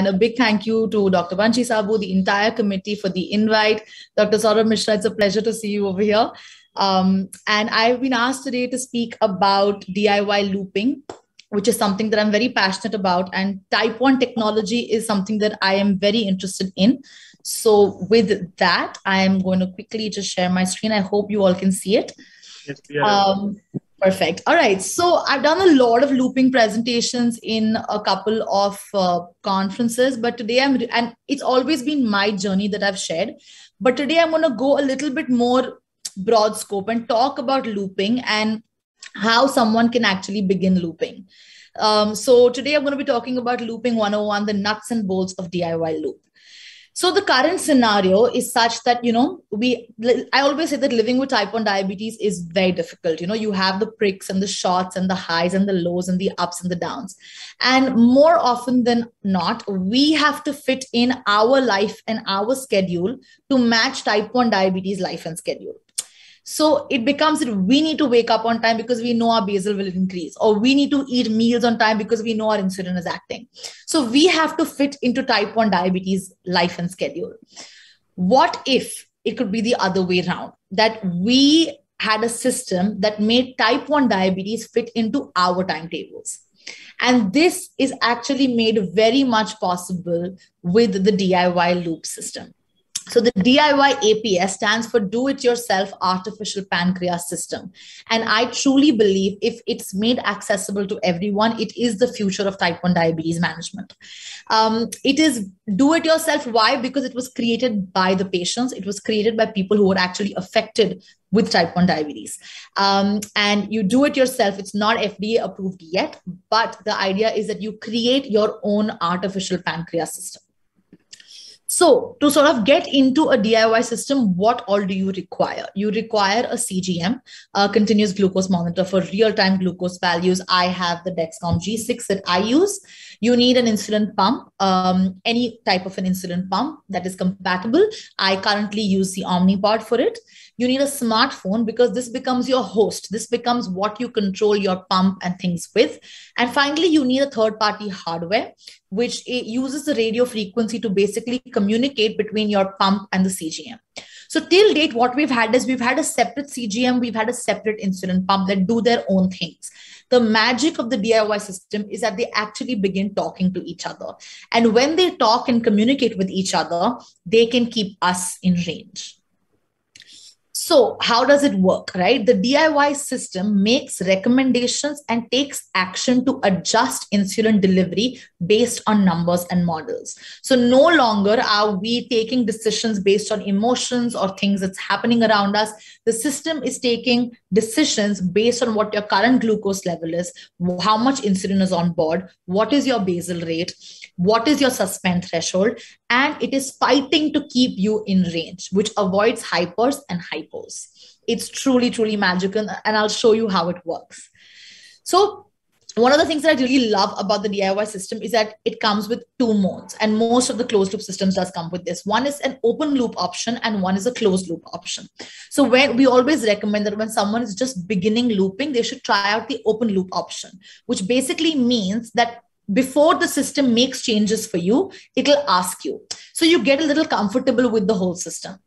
And a big thank you to Dr. Banshi Sabu, the entire committee for the invite. Dr. Saurabh Mishra, it's a pleasure to see you over here. Um, and I've been asked today to speak about DIY looping, which is something that I'm very passionate about. And type 1 technology is something that I am very interested in. So, with that, I am going to quickly just share my screen. I hope you all can see it. Yes, yeah. um, Perfect. All right. So I've done a lot of looping presentations in a couple of uh, conferences, but today I'm, and it's always been my journey that I've shared. But today I'm going to go a little bit more broad scope and talk about looping and how someone can actually begin looping. Um, so today I'm going to be talking about looping 101, the nuts and bolts of DIY loop so the current scenario is such that you know we i always say that living with type 1 diabetes is very difficult you know you have the pricks and the shots and the highs and the lows and the ups and the downs and more often than not we have to fit in our life and our schedule to match type 1 diabetes life and schedule so it becomes that we need to wake up on time because we know our basal will increase, or we need to eat meals on time because we know our insulin is acting. So we have to fit into type 1 diabetes life and schedule. What if it could be the other way around that we had a system that made type 1 diabetes fit into our timetables? And this is actually made very much possible with the DIY loop system. So the DIY APS stands for Do It Yourself Artificial Pancreas System. And I truly believe if it's made accessible to everyone, it is the future of type 1 diabetes management. Um, it is do it yourself. Why? Because it was created by the patients, it was created by people who were actually affected with type 1 diabetes. Um, and you do it yourself. It's not FDA approved yet, but the idea is that you create your own artificial pancreas system. So, to sort of get into a DIY system, what all do you require? You require a CGM, a continuous glucose monitor for real time glucose values. I have the Dexcom G6 that I use you need an insulin pump, um, any type of an insulin pump that is compatible. I currently use the Omnipod for it. You need a smartphone because this becomes your host. This becomes what you control your pump and things with. And finally, you need a third party hardware, which uses the radio frequency to basically communicate between your pump and the CGM. So till date, what we've had is we've had a separate CGM, we've had a separate insulin pump that do their own things the magic of the DIY system is that they actually begin talking to each other. And when they talk and communicate with each other, they can keep us in range. So, how does it work, right? The DIY system makes recommendations and takes action to adjust insulin delivery based on numbers and models. So, no longer are we taking decisions based on emotions or things that's happening around us. The system is taking decisions based on what your current glucose level is, how much insulin is on board, what is your basal rate, what is your suspend threshold, and it is fighting to keep you in range, which avoids hypers and hypos. It's truly, truly magical, and I'll show you how it works. So, one of the things that I really love about the DIY system is that it comes with two modes, and most of the closed loop systems does come with this. One is an open loop option, and one is a closed loop option. So when we always recommend that when someone is just beginning looping, they should try out the open loop option, which basically means that before the system makes changes for you, it'll ask you. So you get a little comfortable with the whole system.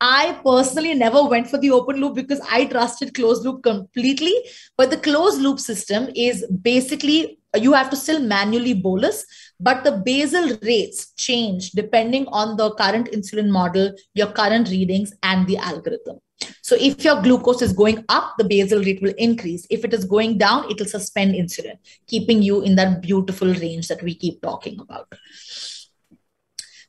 I personally never went for the open loop because I trusted closed loop completely. But the closed loop system is basically you have to still manually bolus, but the basal rates change depending on the current insulin model, your current readings, and the algorithm. So, if your glucose is going up, the basal rate will increase. If it is going down, it will suspend insulin, keeping you in that beautiful range that we keep talking about.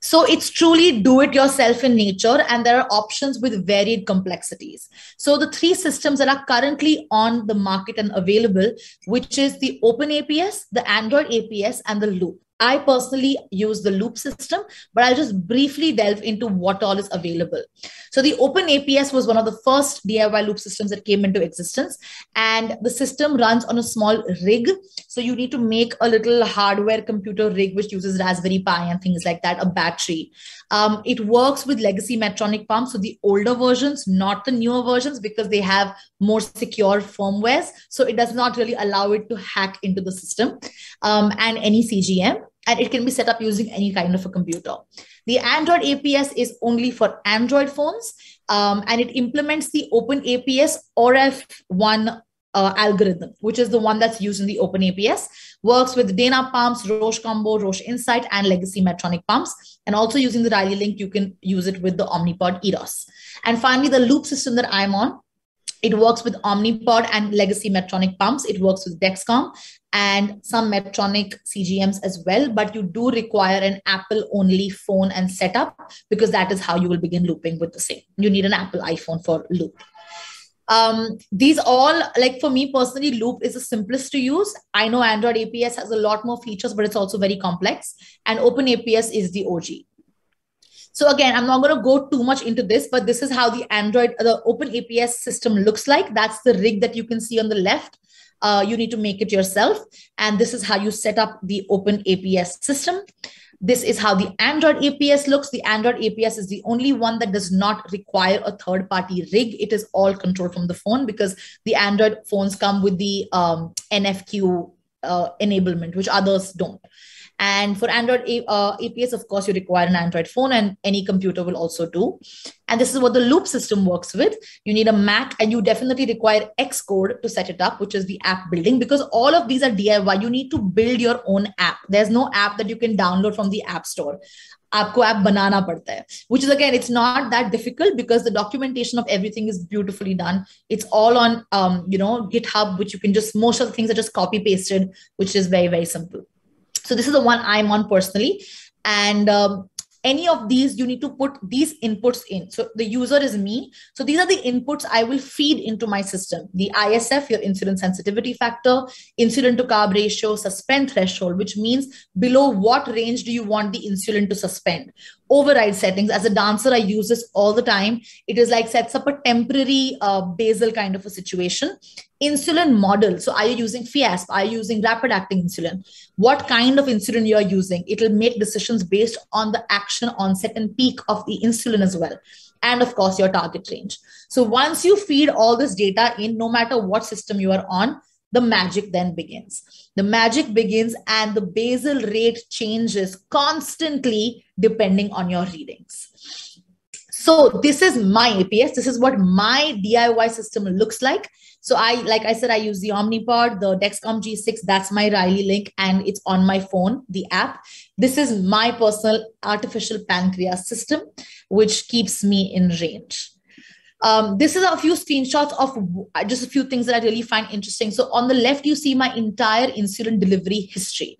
So it's truly do it yourself in nature, and there are options with varied complexities. So the three systems that are currently on the market and available, which is the Open APS, the Android APS, and the Loop. I personally use the loop system, but I'll just briefly delve into what all is available. So the Open APS was one of the first DIY loop systems that came into existence. And the system runs on a small rig. So you need to make a little hardware computer rig, which uses Raspberry Pi and things like that, a battery. Um, it works with legacy Medtronic pumps. So the older versions, not the newer versions, because they have more secure firmwares. So it does not really allow it to hack into the system um, and any CGM and it can be set up using any kind of a computer. The Android APS is only for Android phones, um, and it implements the Open APS ORF1 uh, algorithm, which is the one that's used in the Open APS, works with Dana pumps, Roche Combo, Roche Insight, and legacy Medtronic pumps. And also using the Riley Link, you can use it with the Omnipod EROS. And finally, the loop system that I'm on it works with Omnipod and legacy Medtronic pumps. It works with Dexcom and some Medtronic CGMs as well. But you do require an Apple only phone and setup because that is how you will begin looping with the same. You need an Apple iPhone for loop. Um, these all, like for me personally, Loop is the simplest to use. I know Android APS has a lot more features, but it's also very complex. And Open APS is the OG. So again, I'm not going to go too much into this, but this is how the Android, the Open APS system looks like. That's the rig that you can see on the left. Uh, you need to make it yourself. And this is how you set up the Open APS system. This is how the Android APS looks. The Android APS is the only one that does not require a third party rig. It is all controlled from the phone because the Android phones come with the um, NFQ uh, enablement, which others don't. And for Android uh, of course, you require an Android phone and any computer will also do. And this is what the loop system works with. You need a Mac and you definitely require Xcode to set it up, which is the app building, because all of these are DIY. You need to build your own app. There's no app that you can download from the App Store. आपको app बनाना पड़ता है which is again it's not that difficult because the documentation of everything is beautifully done it's all on you know GitHub which you can just most of things are just copy pasted which is very very simple so this is the one I'm on personally. And um, any of these, you need to put these inputs in. So the user is me. So these are the inputs I will feed into my system. The ISF, your insulin sensitivity factor, insulin to carb ratio, suspend threshold, which means below what range do you want the insulin to suspend? override settings. As a dancer, I use this all the time. It is like sets up a temporary uh, basal kind of a situation. Insulin model. So, are you using FIASP? Are you using rapid acting insulin? What kind of insulin you are using? It'll make decisions based on the action onset and peak of the insulin as well. And of course, your target range. So, once you feed all this data in, no matter what system you are on, the magic then begins. The magic begins and the basal rate changes constantly depending on your readings. So this is my APS. This is what my DIY system looks like. So I, like I said, I use the Omnipod, the Dexcom G6. That's my Riley link, and it's on my phone, the app. This is my personal artificial pancreas system, which keeps me in range. Um, this is a few screenshots of uh, just a few things that I really find interesting. So on the left, you see my entire insulin delivery history.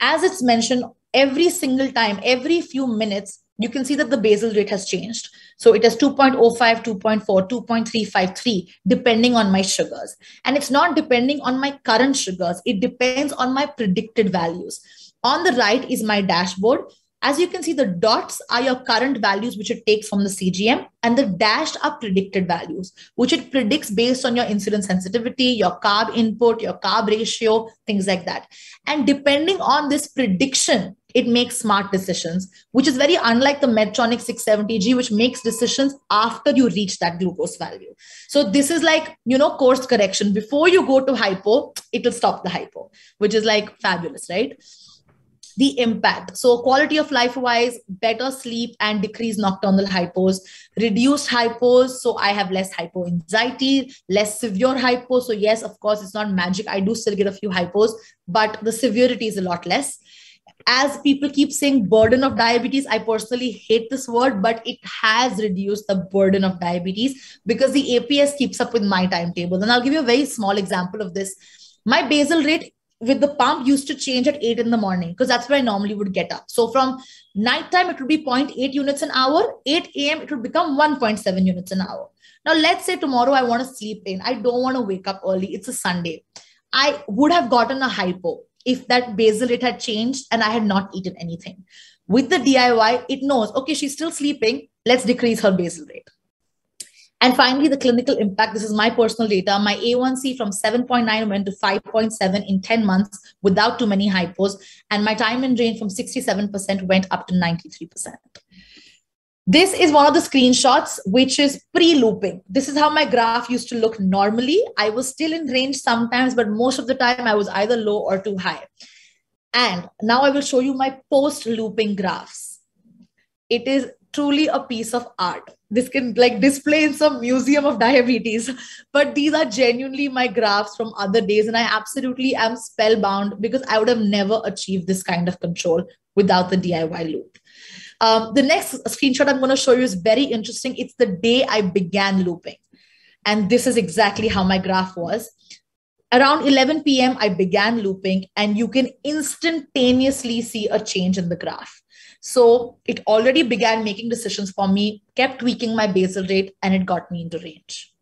As it's mentioned, every single time, every few minutes, you can see that the basal rate has changed. So it is 2.05, 2.4, 2.353, depending on my sugars. And it's not depending on my current sugars, it depends on my predicted values. On the right is my dashboard. As you can see, the dots are your current values, which it takes from the CGM, and the dashed are predicted values, which it predicts based on your insulin sensitivity, your carb input, your carb ratio, things like that. And depending on this prediction, it makes smart decisions, which is very unlike the Medtronic 670G, which makes decisions after you reach that glucose value. So this is like, you know, course correction. Before you go to hypo, it'll stop the hypo, which is like fabulous, right? the impact. So, quality of life wise, better sleep and decreased nocturnal hypos, reduced hypos. So, I have less hypo anxiety, less severe hypos. So, yes, of course, it's not magic. I do still get a few hypos, but the severity is a lot less. As people keep saying burden of diabetes, I personally hate this word, but it has reduced the burden of diabetes because the APS keeps up with my timetable. And I'll give you a very small example of this. My basal rate with the pump used to change at 8 in the morning because that's where I normally would get up. So from nighttime, it would be 0.8 units an hour. 8 a.m., it would become 1.7 units an hour. Now, let's say tomorrow I want to sleep in. I don't want to wake up early. It's a Sunday. I would have gotten a hypo if that basal rate had changed and I had not eaten anything. With the DIY, it knows, okay, she's still sleeping. Let's decrease her basal rate. And finally, the clinical impact. This is my personal data. My A1C from 7.9 went to 5.7 in 10 months without too many hypos. And my time in range from 67% went up to 93%. This is one of the screenshots, which is pre looping. This is how my graph used to look normally. I was still in range sometimes, but most of the time I was either low or too high. And now I will show you my post looping graphs. It is truly a piece of art. This can like display in some museum of diabetes. But these are genuinely my graphs from other days. And I absolutely am spellbound because I would have never achieved this kind of control without the DIY loop. Um, the next screenshot I'm going to show you is very interesting. It's the day I began looping. And this is exactly how my graph was. Around 11 p.m., I began looping, and you can instantaneously see a change in the graph. So it already began making decisions for me, kept tweaking my basal rate, and it got me into range.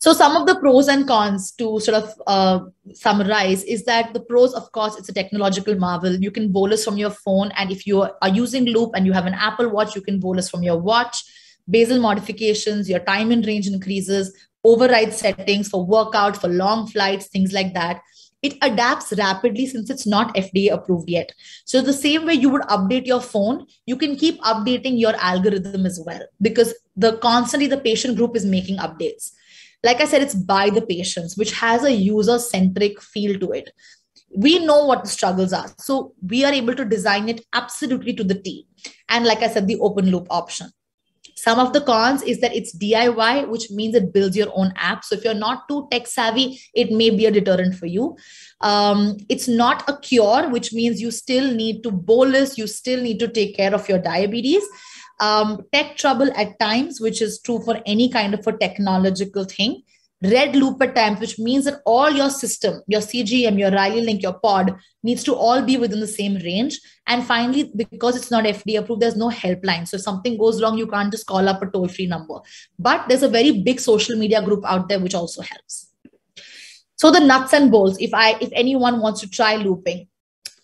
So some of the pros and cons to sort of uh, summarize is that the pros, of course, it's a technological marvel. You can bolus from your phone, and if you are using Loop and you have an Apple Watch, you can bolus from your watch. Basal modifications, your time in range increases, override settings for workout, for long flights, things like that it adapts rapidly since it's not FDA approved yet. So, the same way you would update your phone, you can keep updating your algorithm as well because the constantly the patient group is making updates. Like I said, it's by the patients, which has a user centric feel to it. We know what the struggles are. So, we are able to design it absolutely to the T. And like I said, the open loop option. Some of the cons is that it's DIY, which means it builds your own app. So if you're not too tech savvy, it may be a deterrent for you. Um, it's not a cure, which means you still need to bolus, you still need to take care of your diabetes. Um, tech trouble at times, which is true for any kind of a technological thing red loop at times, which means that all your system, your CGM, your Riley link, your pod needs to all be within the same range. And finally, because it's not FDA approved, there's no helpline. So if something goes wrong, you can't just call up a toll free number. But there's a very big social media group out there, which also helps. So the nuts and bolts, if I, if anyone wants to try looping,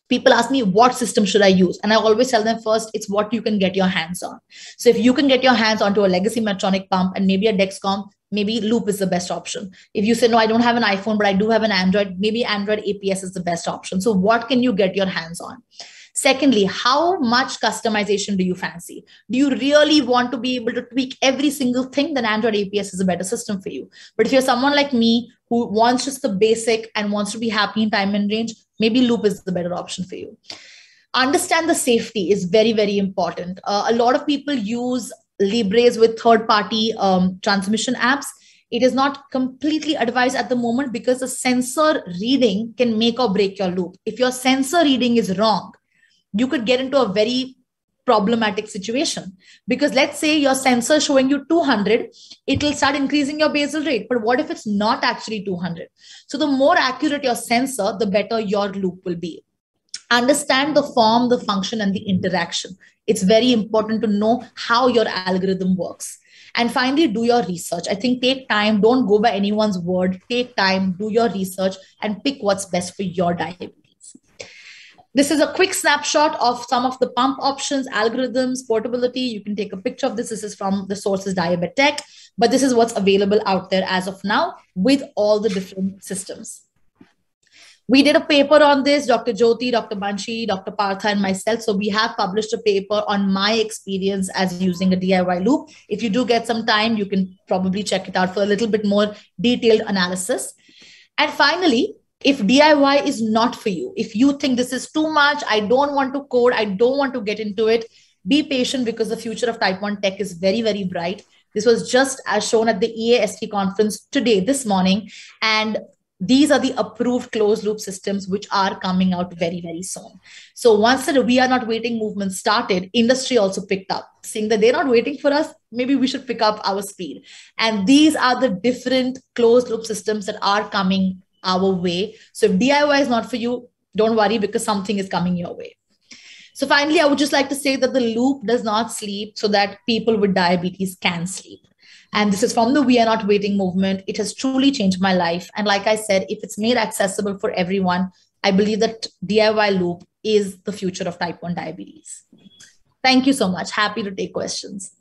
people ask me what system should i use and i always tell them first it's what you can get your hands on so if you can get your hands onto a legacy medtronic pump and maybe a dexcom maybe Loop is the best option. If you say, no, I don't have an iPhone, but I do have an Android, maybe Android APS is the best option. So, what can you get your hands on? Secondly, how much customization do you fancy? Do you really want to be able to tweak every single thing? Then Android APS is a better system for you. But if you're someone like me who wants just the basic and wants to be happy in time and range, maybe Loop is the better option for you understand the safety is very very important uh, a lot of people use Libres with third party um, transmission apps. It is not completely advised at the moment because the sensor reading can make or break your loop. If your sensor reading is wrong, you could get into a very problematic situation because let's say your sensor showing you 200 it will start increasing your basal rate but what if it's not actually 200 so the more accurate your sensor the better your loop will be understand the form the function and the interaction it's very important to know how your algorithm works and finally do your research i think take time don't go by anyone's word take time do your research and pick what's best for your diabetes this is a quick snapshot of some of the pump options algorithms portability you can take a picture of this this is from the sources diabet but this is what's available out there as of now with all the different systems we did a paper on this, Dr. Jyoti, Dr. Banshi, Dr. Partha, and myself. So we have published a paper on my experience as using a DIY loop. If you do get some time, you can probably check it out for a little bit more detailed analysis. And finally, if DIY is not for you, if you think this is too much, I don't want to code, I don't want to get into it, be patient because the future of type 1 tech is very, very bright. This was just as shown at the EASD conference today, this morning. And these are the approved closed loop systems which are coming out very very soon so once the we are not waiting movement started industry also picked up seeing that they're not waiting for us maybe we should pick up our speed and these are the different closed loop systems that are coming our way so if diy is not for you don't worry because something is coming your way so finally i would just like to say that the loop does not sleep so that people with diabetes can sleep and this is from the We Are Not Waiting movement. It has truly changed my life. And like I said, if it's made accessible for everyone, I believe that DIY Loop is the future of type 1 diabetes. Thank you so much. Happy to take questions.